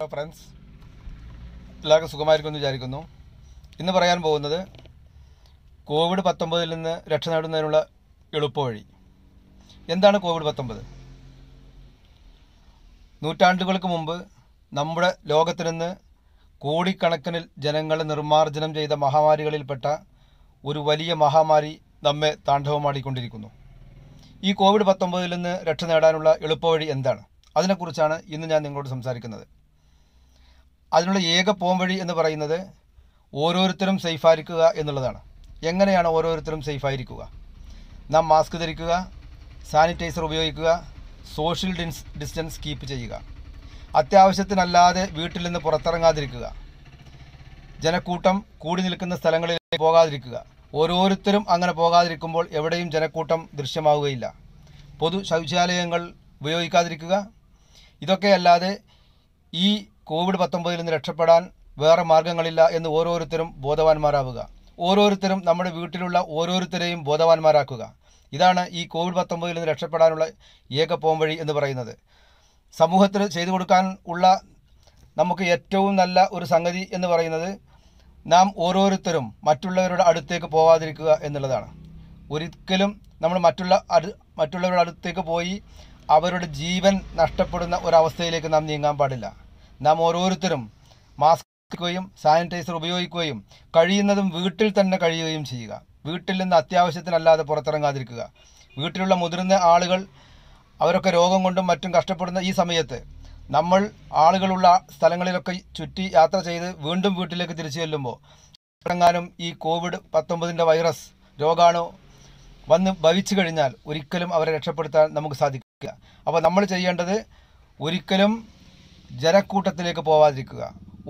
hello friends എല്ലാവർക്കും എന്ന് വിചാരിക്കുന്നു ഇന്ന് പറയാൻ പോകുന്നത് കോവിഡ് പത്തൊമ്പതിൽ നിന്ന് രക്ഷ നേടുന്നതിനുള്ള എളുപ്പവഴി എന്താണ് കോവിഡ് പത്തൊമ്പത് നൂറ്റാണ്ടുകൾക്ക് മുമ്പ് നമ്മുടെ ലോകത്തിൽ നിന്ന് കോടിക്കണക്കിന് ജനങ്ങളെ നിർമ്മാർജ്ജനം ചെയ്ത മഹാമാരികളിൽപ്പെട്ട ഒരു വലിയ മഹാമാരി നമ്മെ താണ്ഡവമാടിക്കൊണ്ടിരിക്കുന്നു ഈ കോവിഡ് പത്തൊമ്പതിൽ നിന്ന് രക്ഷ നേടാനുള്ള എളുപ്പവഴി എന്താണ് അതിനെക്കുറിച്ചാണ് ഇന്ന് ഞാൻ നിങ്ങളോട് സംസാരിക്കുന്നത് അതിനുള്ള ഏക വഴി എന്ന് പറയുന്നത് ഓരോരുത്തരും സേഫായിരിക്കുക എന്നുള്ളതാണ് എങ്ങനെയാണ് ഓരോരുത്തരും സേഫായിരിക്കുക നാം മാസ്ക് ധരിക്കുക സാനിറ്റൈസർ ഉപയോഗിക്കുക സോഷ്യൽ ഡിസ്റ്റൻസ് കീപ്പ് ചെയ്യുക അത്യാവശ്യത്തിനല്ലാതെ വീട്ടിൽ നിന്ന് പുറത്തിറങ്ങാതിരിക്കുക ജനക്കൂട്ടം കൂടി നിൽക്കുന്ന സ്ഥലങ്ങളിൽ പോകാതിരിക്കുക ഓരോരുത്തരും അങ്ങനെ പോകാതിരിക്കുമ്പോൾ എവിടെയും ജനക്കൂട്ടം ദൃശ്യമാവുകയില്ല പൊതു ശൗചാലയങ്ങൾ ഉപയോഗിക്കാതിരിക്കുക ഇതൊക്കെയല്ലാതെ ഈ കോവിഡ് പത്തൊമ്പതിൽ നിന്ന് രക്ഷപ്പെടാൻ വേറെ മാർഗങ്ങളില്ല എന്ന് ഓരോരുത്തരും ബോധവാന്മാരാവുക ഓരോരുത്തരും നമ്മുടെ വീട്ടിലുള്ള ഓരോരുത്തരെയും ബോധവാന്മാരാക്കുക ഇതാണ് ഈ കോവിഡ് പത്തൊമ്പതിൽ നിന്ന് രക്ഷപ്പെടാനുള്ള ഏക പോംവഴി എന്ന് പറയുന്നത് സമൂഹത്തിൽ ചെയ്തു കൊടുക്കാൻ ഉള്ള നമുക്ക് ഏറ്റവും നല്ല ഒരു സംഗതി എന്ന് പറയുന്നത് നാം ഓരോരുത്തരും മറ്റുള്ളവരുടെ അടുത്തേക്ക് പോവാതിരിക്കുക എന്നുള്ളതാണ് ഒരിക്കലും നമ്മൾ മറ്റുള്ള അടു മറ്റുള്ളവരുടെ അടുത്തേക്ക് പോയി അവരുടെ ജീവൻ നഷ്ടപ്പെടുന്ന ഒരവസ്ഥയിലേക്ക് നാം നീങ്ങാൻ പാടില്ല നാം ഓരോരുത്തരും മാസ്ക് സാനിറ്റൈസർ ഉപയോഗിക്കുകയും കഴിയുന്നതും വീട്ടിൽ തന്നെ കഴിയുകയും ചെയ്യുക വീട്ടിൽ നിന്ന് അത്യാവശ്യത്തിനല്ലാതെ പുറത്തിറങ്ങാതിരിക്കുക വീട്ടിലുള്ള മുതിർന്ന ആളുകൾ അവരൊക്കെ രോഗം കൊണ്ടും മറ്റും കഷ്ടപ്പെടുന്ന ഈ സമയത്ത് നമ്മൾ ആളുകളുള്ള സ്ഥലങ്ങളിലൊക്കെ ചുറ്റി യാത്ര ചെയ്ത് വീണ്ടും വീട്ടിലേക്ക് തിരിച്ചു ചെല്ലുമ്പോൾ ഇറങ്ങാനും ഈ കോവിഡ് പത്തൊമ്പതിൻ്റെ വൈറസ് രോഗാണു വന്ന് ഭവിച്ചു കഴിഞ്ഞാൽ ഒരിക്കലും അവരെ രക്ഷപ്പെടുത്താൻ നമുക്ക് സാധിക്കില്ല അപ്പോൾ നമ്മൾ ചെയ്യേണ്ടത് ഒരിക്കലും ജനക്കൂട്ടത്തിലേക്ക് പോവാതിരിക്കുക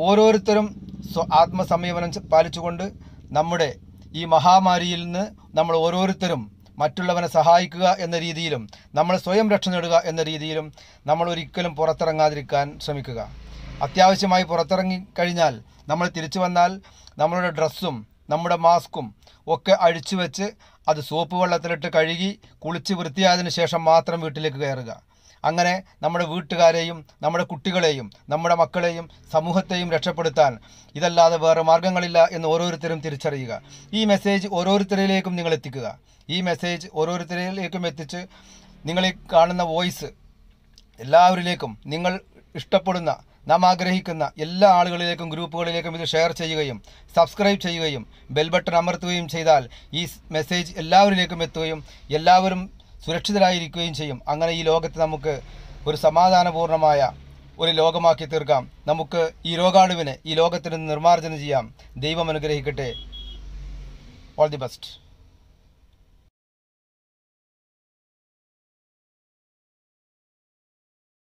ഓരോരുത്തരും സ്വ ആത്മസംയമനം പാലിച്ചുകൊണ്ട് നമ്മുടെ ഈ മഹാമാരിയിൽ നിന്ന് നമ്മൾ ഓരോരുത്തരും മറ്റുള്ളവനെ സഹായിക്കുക എന്ന രീതിയിലും നമ്മൾ സ്വയം രക്ഷ നേടുക എന്ന രീതിയിലും നമ്മൾ ഒരിക്കലും പുറത്തിറങ്ങാതിരിക്കാൻ ശ്രമിക്കുക അത്യാവശ്യമായി പുറത്തിറങ്ങി കഴിഞ്ഞാൽ നമ്മൾ തിരിച്ചു വന്നാൽ നമ്മളുടെ ഡ്രസ്സും നമ്മുടെ മാസ്കും ഒക്കെ അഴിച്ചു വെച്ച് അത് സോപ്പ് വെള്ളത്തിലിട്ട് കഴുകി കുളിച്ച് വൃത്തിയായതിനു ശേഷം മാത്രം വീട്ടിലേക്ക് കയറുക അങ്ങനെ നമ്മുടെ വീട്ടുകാരെയും നമ്മുടെ കുട്ടികളെയും നമ്മുടെ മക്കളെയും സമൂഹത്തെയും രക്ഷപ്പെടുത്താൻ ഇതല്ലാതെ വേറെ മാർഗങ്ങളില്ല എന്ന് ഓരോരുത്തരും തിരിച്ചറിയുക ഈ മെസ്സേജ് ഓരോരുത്തരിലേക്കും നിങ്ങൾ എത്തിക്കുക ഈ മെസ്സേജ് ഓരോരുത്തരിലേക്കും എത്തിച്ച് നിങ്ങൾ ഈ കാണുന്ന വോയിസ് എല്ലാവരിലേക്കും നിങ്ങൾ ഇഷ്ടപ്പെടുന്ന നാം ആഗ്രഹിക്കുന്ന എല്ലാ ആളുകളിലേക്കും ഗ്രൂപ്പുകളിലേക്കും ഇത് ഷെയർ ചെയ്യുകയും സബ്സ്ക്രൈബ് ചെയ്യുകയും ബെൽ ബട്ടൺ അമർത്തുകയും ചെയ്താൽ ഈ മെസ്സേജ് എല്ലാവരിലേക്കും എത്തുകയും എല്ലാവരും സുരക്ഷിതരായിരിക്കുകയും ചെയ്യും അങ്ങനെ ഈ ലോകത്തെ നമുക്ക് ഒരു സമാധാനപൂർണമായ ഒരു ലോകമാക്കി തീർക്കാം നമുക്ക് ഈ രോഗാണുവിനെ ഈ ലോകത്തിൽ നിന്ന് നിർമ്മാർജ്ജനം ചെയ്യാം ദൈവം അനുഗ്രഹിക്കട്ടെ ഓൾ ദി ബെസ്റ്റ്